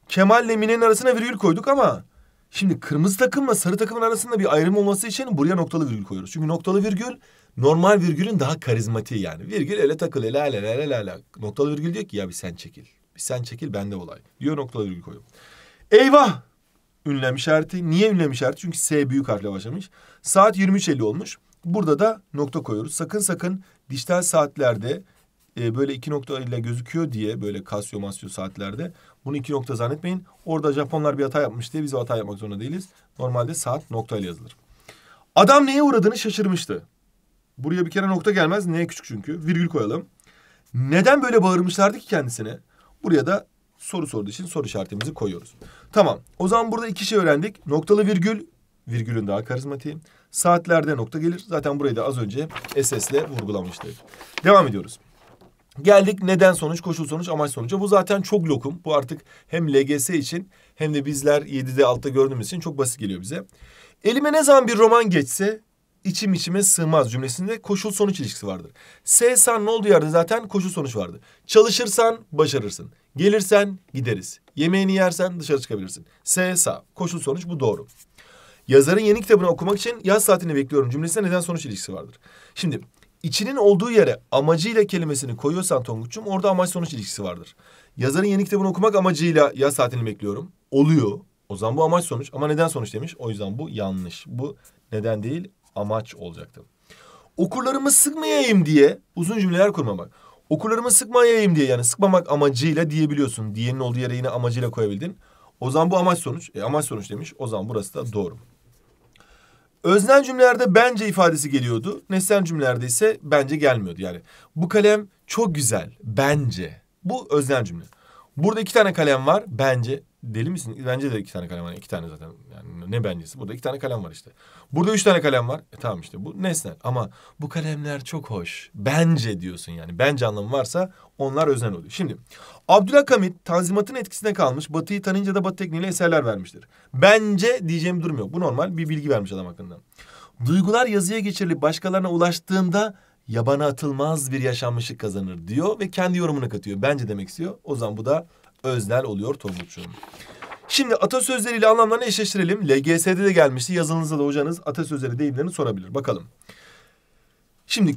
Kemal ile Mine'nin arasına virgül koyduk ama şimdi kırmızı takımla sarı takımın arasında bir ayrım olması için buraya noktalı virgül koyuyoruz. Çünkü noktalı virgül normal virgülün daha karizmatiği yani. Virgül ele takıl ele ele ele ele. Noktalı virgül diyor ki ya bir sen çekil. Bir sen çekil bende olay. Diyor noktalı virgül koyuyor. Eyvah! Ünlem işareti. Niye ünlem işareti? Çünkü S büyük harfle başlamış. Saat 23.50 olmuş. Burada da nokta koyuyoruz. Sakın sakın dijital saatlerde e, böyle iki nokta ile gözüküyor diye böyle Casio Masio saatlerde bunu iki nokta zannetmeyin. Orada Japonlar bir hata yapmış diye biz hata yapmak zorunda değiliz. Normalde saat nokta ile yazılır. Adam neye uğradığını şaşırmıştı. Buraya bir kere nokta gelmez. Neye küçük çünkü. Virgül koyalım. Neden böyle bağırmışlardı ki kendisine? Buraya da soru sorduğu için soru işaretimizi koyuyoruz. Tamam. O zaman burada iki şey öğrendik. Noktalı virgül. Virgülün daha karizmatiği. Saatlerde nokta gelir. Zaten burayı da az önce SS'le vurgulamıştık. Devam ediyoruz. Geldik neden sonuç, koşul sonuç, amaç sonucu Bu zaten çok lokum. Bu artık hem LGS için hem de bizler 7'de altta gördüğümüz için çok basit geliyor bize. Elime ne zaman bir roman geçse içim içime sığmaz cümlesinde koşul sonuç ilişkisi vardır. Sevsen ne olduğu yerde zaten koşul sonuç vardı. Çalışırsan başarırsın. Gelirsen gideriz. Yemeğini yersen dışarı çıkabilirsin. S Koşul sonuç bu doğru. Yazarın yeni kitabını okumak için yaz saatini bekliyorum cümlesinde neden sonuç ilişkisi vardır. Şimdi içinin olduğu yere amacıyla kelimesini koyuyorsan Tonguç'um orada amaç sonuç ilişkisi vardır. Yazarın yeni kitabını okumak amacıyla yaz saatini bekliyorum. Oluyor. O zaman bu amaç sonuç ama neden sonuç demiş. O yüzden bu yanlış. Bu neden değil amaç olacaktı. Okurlarımı sıkmayayım diye uzun cümleler kurmamak. Okurlarımı sıkmayayım diye yani sıkmamak amacıyla diyebiliyorsun. Diyenin olduğu yere yine amacıyla koyabildin. O zaman bu amaç sonuç. E, amaç sonuç demiş. O zaman burası da doğru. Öznel cümlelerde bence ifadesi geliyordu. Nesnel cümlelerde ise bence gelmiyordu. Yani bu kalem çok güzel. Bence. Bu öznel cümle. Burada iki tane kalem var. Bence. Deli misin? Bence de iki tane kalem var. İki tane zaten. Yani ne bencesi? Burada iki tane kalem var işte. Burada üç tane kalem var. E tamam işte bu nesne. Ama bu kalemler çok hoş. Bence diyorsun yani. Bence anlamı varsa onlar öznel oluyor. Şimdi Abdülhakamit tanzimatın etkisine kalmış. Batıyı tanınca da batı tekniğiyle eserler vermiştir. Bence diyeceğim durum yok. Bu normal bir bilgi vermiş adam hakkında. Duygular yazıya geçirilip başkalarına ulaştığında yabana atılmaz bir yaşanmışlık kazanır diyor ve kendi yorumunu katıyor. Bence demek istiyor. O zaman bu da özler oluyor Tonguç'um. Şimdi atasözleriyle anlamlarını eşleştirelim. LGS'de de gelmişti. Yazınızda da hocanız atasözleri deyimlerini sorabilir. Bakalım. Şimdi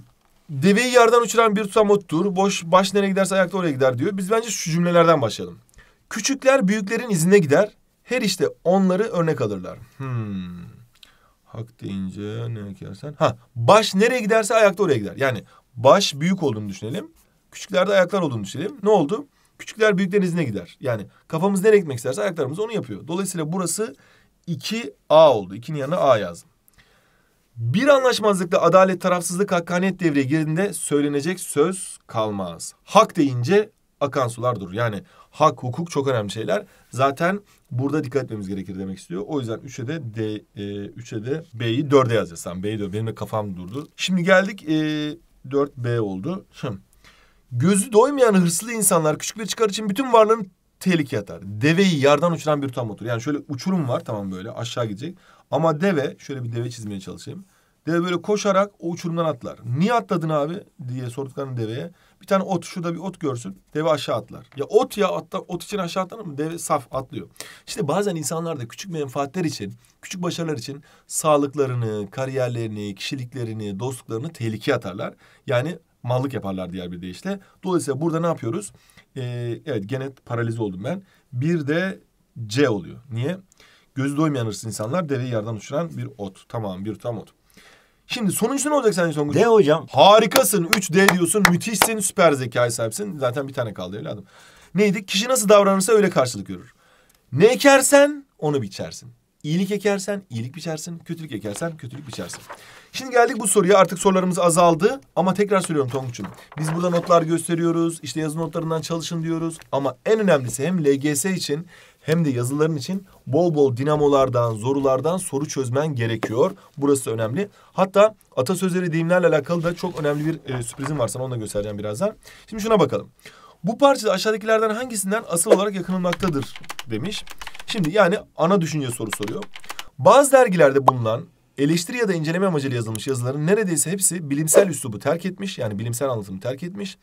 deveyi yardan uçuran bir tutam ottur. Boş baş nereye giderse ayak da oraya gider diyor. Biz bence şu cümlelerden başlayalım. Küçükler büyüklerin izine gider. Her işte onları örnek alırlar. Hmm. Hak deyince ne ekersen. Ha baş nereye giderse ayak da oraya gider. Yani baş büyük olduğunu düşünelim. Küçüklerde ayaklar olduğunu düşünelim. Ne oldu? Küçükler büyükler izine gider. Yani kafamız nereye gitmek isterse ayaklarımız onu yapıyor. Dolayısıyla burası 2A oldu. 2'nin yanına A yazdım. Bir anlaşmazlıkla adalet, tarafsızlık, hakkaniyet devreye girdiğinde söylenecek söz kalmaz. Hak deyince akan sular durur. Yani hak, hukuk çok önemli şeyler. Zaten burada dikkat etmemiz gerekir demek istiyor. O yüzden 3'e de D, e, 3'e de B'yi 4'e yazacağız. Sen B'yi 4. Benim de kafam durdu. Şimdi geldik e, 4B oldu. Şimdi Gözü doymayan hırslı insanlar küçük bir çıkar için bütün varlığını tehlikeye atar. Deveyi yardan uçuran bir tam otur. Yani şöyle uçurum var tamam böyle aşağı gidecek. Ama deve şöyle bir deve çizmeye çalışayım. Deve böyle koşarak o uçurumdan atlar. Niye atladın abi diye sorduklarını deveye. Bir tane ot şurada bir ot görsün. Deve aşağı atlar. Ya ot ya atla, ot için aşağı atlar mı? Deve saf atlıyor. İşte bazen insanlar da küçük menfaatler için, küçük başarılar için sağlıklarını, kariyerlerini, kişiliklerini, dostluklarını tehlikeye atarlar. Yani mallık yaparlar diğer bir deyişle. Dolayısıyla burada ne yapıyoruz? E, evet gene paralize oldum ben. Bir de C oluyor. Niye? Gözü doymayan hırsız insanlar deveyi yerden uçuran bir ot. Tamam bir tam ot. Şimdi sonuncusu ne olacak senin Songuç? D hocam. Harikasın. 3D diyorsun. Müthişsin. Süper zekaya sahipsin. Zaten bir tane kaldı evladım. Neydi? Kişi nasıl davranırsa öyle karşılık görür. Ne ekersen onu biçersin. İyilik ekersen iyilik biçersin. Kötülük ekersen kötülük biçersin. Şimdi geldik bu soruya artık sorularımız azaldı ama tekrar söylüyorum Tonguç'um. Biz burada notlar gösteriyoruz işte yazı notlarından çalışın diyoruz ama en önemlisi hem LGS için hem de yazıların için bol bol dinamolardan, zorulardan soru çözmen gerekiyor. Burası önemli. Hatta atasözleri deyimlerle alakalı da çok önemli bir e, sürprizim var sana onu da göstereceğim birazdan. Şimdi şuna bakalım. Bu parçada aşağıdakilerden hangisinden asıl olarak yakınılmaktadır demiş. Şimdi yani ana düşünce soru soruyor. Bazı dergilerde bulunan Eleştiri ya da inceleme amacıyla yazılmış yazıların neredeyse hepsi bilimsel üslubu terk etmiş, yani bilimsel anlatımı terk etmiş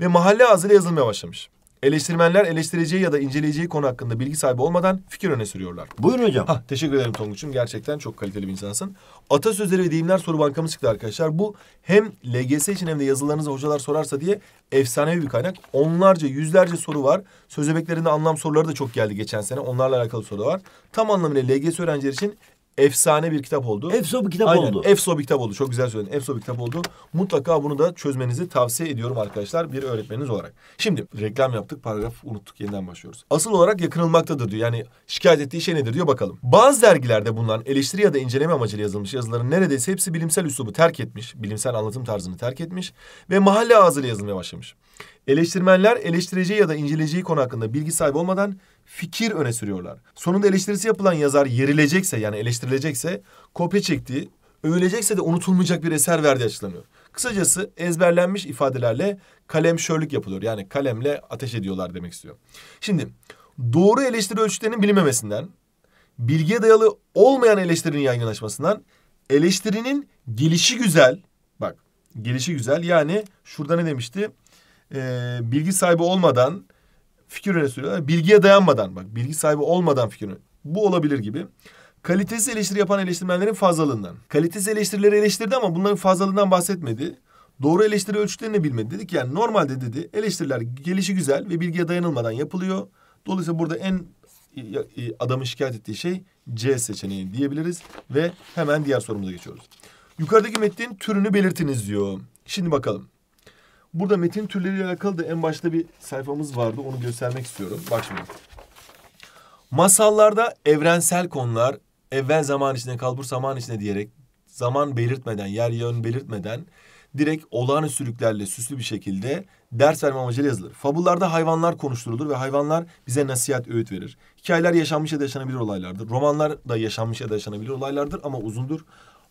ve mahalle ağzıyla yazılmaya başlamış. Eleştirmenler eleştireceği ya da inceleyeceği konu hakkında bilgi sahibi olmadan fikir öne sürüyorlar. Buyurun hocam. Hah, teşekkür ederim Tonguç'um. Gerçekten çok kaliteli bir insansın. Atasözleri ve deyimler soru bankamız çıktı arkadaşlar. Bu hem LGS için hem de yazılarınızı hocalar sorarsa diye efsanevi bir kaynak. Onlarca, yüzlerce soru var. Sözebeklerinde anlam soruları da çok geldi geçen sene. Onlarla alakalı soru var. Tam anlamıyla LGS öğrencileri için efsane bir kitap oldu. Efso bir kitap Aynen. oldu. Efso bir kitap oldu. Çok güzel söyledin. Efso bir kitap oldu. Mutlaka bunu da çözmenizi tavsiye ediyorum arkadaşlar bir öğretmeniniz olarak. Şimdi reklam yaptık, paragraf unuttuk. Yeniden başlıyoruz. Asıl olarak yakınılmaktadır diyor. Yani şikayet ettiği şey nedir diyor bakalım. Bazı dergilerde bulunan eleştiri ya da inceleme amacıyla yazılmış yazıların neredeyse hepsi bilimsel üslubu terk etmiş, bilimsel anlatım tarzını terk etmiş ve mahalle ağzıyla yazılmaya başlamış. Eleştirmenler eleştireceği ya da inceleyeceği konu hakkında bilgi sahibi olmadan fikir öne sürüyorlar. Sonunda eleştirisi yapılan yazar yerilecekse yani eleştirilecekse kopya çektiği, övülecekse de unutulmayacak bir eser verdiği açıklanıyor. Kısacası ezberlenmiş ifadelerle kalem şörlük yapılıyor. Yani kalemle ateş ediyorlar demek istiyor. Şimdi doğru eleştiri ölçütlerinin bilinmemesinden, bilgiye dayalı olmayan eleştirinin yaygınlaşmasından, eleştirinin gelişi güzel, bak gelişi güzel yani şurada ne demişti? Ee, bilgi sahibi olmadan fikir öne sürüyorlar. Bilgiye dayanmadan bak bilgi sahibi olmadan fikir öne. Bu olabilir gibi. Kalitesiz eleştiri yapan eleştirmenlerin fazlalığından. Kalitesiz eleştirileri eleştirdi ama bunların fazlalığından bahsetmedi. Doğru eleştiri ölçütlerini bilmedi. Dedik yani normalde dedi eleştiriler gelişi güzel ve bilgiye dayanılmadan yapılıyor. Dolayısıyla burada en adamın şikayet ettiği şey C seçeneği diyebiliriz ve hemen diğer sorumuza geçiyoruz. Yukarıdaki metnin türünü belirtiniz diyor. Şimdi bakalım. Burada metin türleriyle alakalı da en başta bir sayfamız vardı. Onu göstermek istiyorum. Bak şimdi. Masallarda evrensel konular evvel zaman içinde kalbur zaman içinde diyerek zaman belirtmeden, yer yön belirtmeden direkt olağanüstülüklerle süslü bir şekilde ders verme amacıyla yazılır. Fabullarda hayvanlar konuşturulur ve hayvanlar bize nasihat, öğüt verir. Hikayeler yaşanmış ya da yaşanabilir olaylardır. Romanlar da yaşanmış ya da yaşanabilir olaylardır ama uzundur.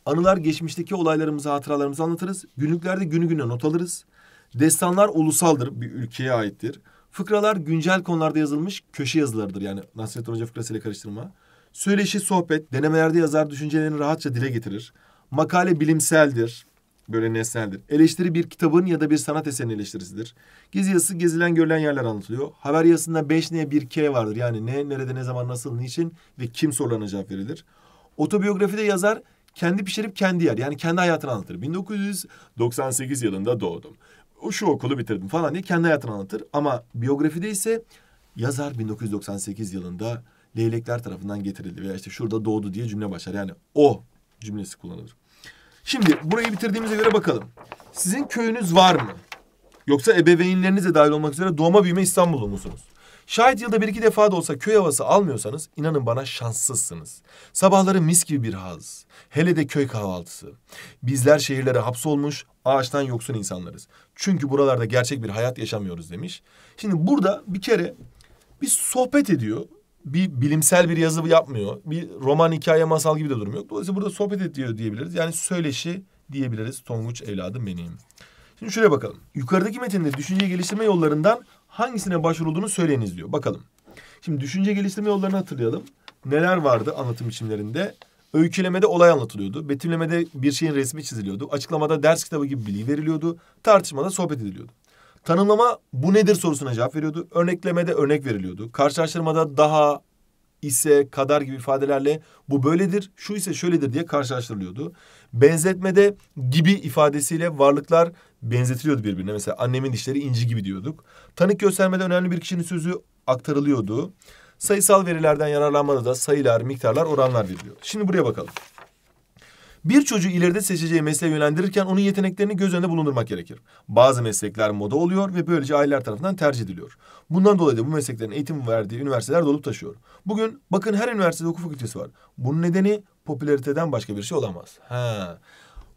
Anılar geçmişteki olaylarımızı, hatıralarımızı anlatırız. Günlüklerde günü güne not alırız. Destanlar ulusaldır, bir ülkeye aittir. Fıkralar güncel konularda yazılmış köşe yazılarıdır. Yani Nasrettin Hoca fıkrasıyla karıştırma. Söyleşi, sohbet, denemelerde yazar düşüncelerini rahatça dile getirir. Makale bilimseldir, böyle nesneldir. Eleştiri bir kitabın ya da bir sanat eserinin eleştirisidir. Gezi yazısı gezilen görülen yerler anlatılıyor. Haber yazısında 5 N 1 K vardır. Yani ne, nerede, ne zaman, nasıl, niçin ve kim sorularına cevap verilir. Otobiyografide yazar kendi pişirip kendi yer. Yani kendi hayatını anlatır. 1998 yılında doğdum. O şu okulu bitirdim falan diye kendi hayatını anlatır. Ama biyografide ise yazar 1998 yılında leylekler tarafından getirildi veya işte şurada doğdu diye cümle başlar. Yani o cümlesi kullanılır. Şimdi burayı bitirdiğimize göre bakalım. Sizin köyünüz var mı? Yoksa ebeveynlerinize dahil olmak üzere doğma büyüme İstanbul'u musunuz? Şayet yılda bir iki defa da olsa köy havası almıyorsanız inanın bana şanssızsınız. Sabahları mis gibi bir haz. Hele de köy kahvaltısı. Bizler şehirlere hapsolmuş, ağaçtan yoksun insanlarız. Çünkü buralarda gerçek bir hayat yaşamıyoruz demiş. Şimdi burada bir kere bir sohbet ediyor. Bir bilimsel bir yazı yapmıyor. Bir roman, hikaye, masal gibi de durum yok. Dolayısıyla burada sohbet ediyor diyebiliriz. Yani söyleşi diyebiliriz. Tonguç evladım benim. Şimdi şuraya bakalım. Yukarıdaki metinde düşünce geliştirme yollarından hangisine başvurulduğunu söyleyiniz diyor. Bakalım. Şimdi düşünce geliştirme yollarını hatırlayalım. Neler vardı anlatım biçimlerinde? Öykülemede olay anlatılıyordu. Betimlemede bir şeyin resmi çiziliyordu. Açıklamada ders kitabı gibi bilgi veriliyordu. Tartışmada sohbet ediliyordu. Tanımlama bu nedir sorusuna cevap veriyordu. Örneklemede örnek veriliyordu. Karşılaştırmada daha, ise, kadar gibi ifadelerle bu böyledir, şu ise şöyledir diye karşılaştırılıyordu. Benzetmede gibi ifadesiyle varlıklar benzetiliyordu birbirine. Mesela annemin dişleri inci gibi diyorduk. Tanık göstermede önemli bir kişinin sözü aktarılıyordu. Sayısal verilerden yararlanmada da sayılar, miktarlar, oranlar veriliyor. Şimdi buraya bakalım. Bir çocuğu ileride seçeceği mesleğe yönlendirirken onun yeteneklerini göz önünde bulundurmak gerekir. Bazı meslekler moda oluyor ve böylece aileler tarafından tercih ediliyor. Bundan dolayı da bu mesleklerin eğitim verdiği üniversiteler dolup taşıyor. Bugün bakın her üniversitede hukuk fakültesi var. Bunun nedeni popülariteden başka bir şey olamaz. Ha.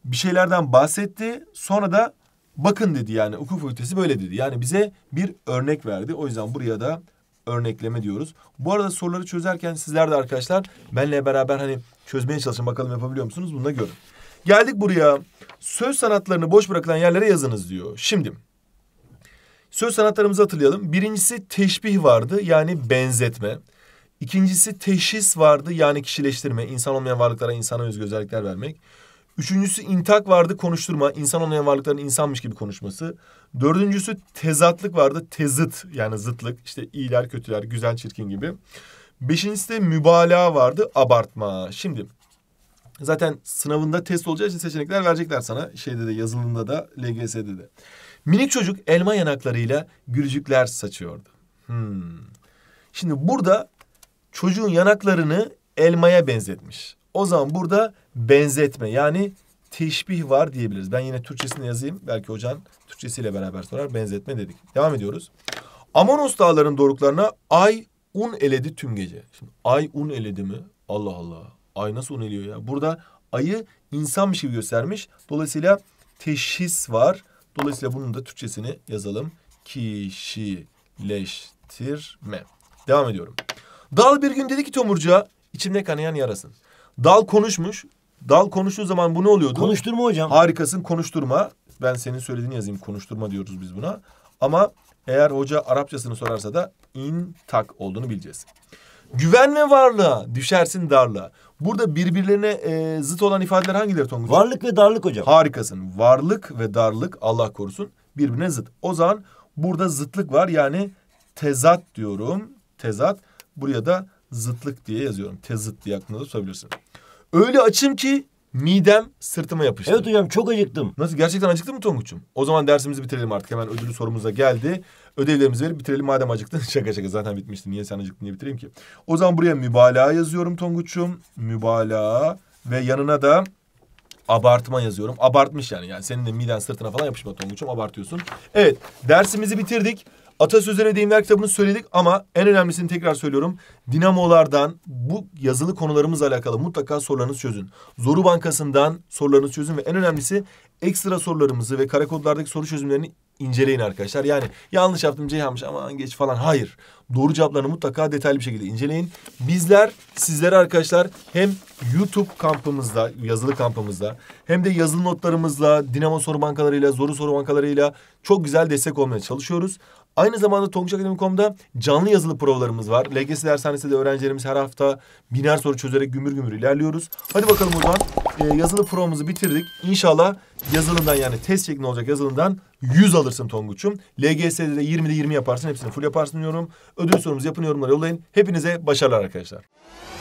Bir şeylerden bahsetti sonra da bakın dedi yani hukuk fakültesi böyle dedi. Yani bize bir örnek verdi. O yüzden buraya da örnekleme diyoruz. Bu arada soruları çözerken sizler de arkadaşlar benle beraber hani Çözmeye çalışın bakalım yapabiliyor musunuz? Bunu da görün. Geldik buraya. Söz sanatlarını boş bırakılan yerlere yazınız diyor. Şimdi söz sanatlarımızı hatırlayalım. Birincisi teşbih vardı yani benzetme. İkincisi teşhis vardı yani kişileştirme. İnsan olmayan varlıklara insana özgü özellikler vermek. Üçüncüsü intak vardı konuşturma. İnsan olmayan varlıkların insanmış gibi konuşması. Dördüncüsü tezatlık vardı. Tezıt yani zıtlık. İşte iyiler kötüler güzel çirkin gibi. Beşincisi de mübalağa vardı. Abartma. Şimdi zaten sınavında test olacağı için seçenekler verecekler sana. Şeyde de yazılımda da LGS'de de. Minik çocuk elma yanaklarıyla gülücükler saçıyordu. Hmm. Şimdi burada çocuğun yanaklarını elmaya benzetmiş. O zaman burada benzetme yani teşbih var diyebiliriz. Ben yine Türkçesini yazayım. Belki hocan Türkçesiyle beraber sorar. Benzetme dedik. Devam ediyoruz. Amonos dağlarının doruklarına ay un eledi tüm gece. Şimdi ay un eledi mi? Allah Allah. Ay nasıl un eliyor ya? Burada ayı insanmış gibi şey göstermiş. Dolayısıyla teşhis var. Dolayısıyla bunun da Türkçesini yazalım. Kişileştirme. Devam ediyorum. Dal bir gün dedi ki tomurcuğa içimde kanayan yarasın. Dal konuşmuş. Dal konuştuğu zaman bu ne oluyordu? Konuşturma hocam. Harikasın konuşturma. Ben senin söylediğini yazayım. Konuşturma diyoruz biz buna. Ama eğer hoca Arapçasını sorarsa da in tak olduğunu bileceğiz. Güven ve varlığa düşersin darlığa. Burada birbirlerine e, zıt olan ifadeler hangileri Tonguç? Varlık ve darlık hocam. Harikasın. Varlık ve darlık Allah korusun birbirine zıt. O zaman burada zıtlık var yani tezat diyorum. Tezat. Buraya da zıtlık diye yazıyorum. Tezıt diye aklınıza tutabilirsin. Öyle açım ki midem sırtıma yapıştı. Evet hocam çok acıktım. Nasıl gerçekten acıktın mı Tonguç'um? O zaman dersimizi bitirelim artık hemen ödülü sorumuza geldi. Ödevlerimizi verip bitirelim madem acıktın. şaka şaka zaten bitmişti niye sen acıktın diye bitireyim ki. O zaman buraya mübalağa yazıyorum Tonguç'um. Mübalağa ve yanına da abartma yazıyorum. Abartmış yani. Yani senin de miden sırtına falan yapışma Tonguç'um abartıyorsun. Evet dersimizi bitirdik. Atasözleri deyimler kitabını söyledik ama en önemlisini tekrar söylüyorum. Dinamolardan bu yazılı konularımızla alakalı mutlaka sorularınızı çözün. Zoru Bankası'ndan sorularınızı çözün ve en önemlisi ekstra sorularımızı ve karakodlardaki soru çözümlerini inceleyin arkadaşlar. Yani yanlış yaptım, şey yanlış ama geç falan. Hayır. Doğru cevaplarını mutlaka detaylı bir şekilde inceleyin. Bizler sizlere arkadaşlar hem YouTube kampımızda, yazılı kampımızda hem de yazılı notlarımızla, Dinamo soru bankalarıyla, Zoru soru bankalarıyla çok güzel destek olmaya çalışıyoruz. Aynı zamanda Tonguçakademi.com'da canlı yazılı provalarımız var. LGS dershanesinde öğrencilerimiz her hafta biner soru çözerek gümür gümür ilerliyoruz. Hadi bakalım buradan e, ee, yazılı provamızı bitirdik. İnşallah yazılımdan yani test şeklinde olacak yazılımdan 100 alırsın Tonguç'um. LGS'de de 20'de 20 yaparsın. Hepsini full yaparsın diyorum. Ödül sorumuzu yapın yorumlara yollayın. Hepinize başarılar arkadaşlar.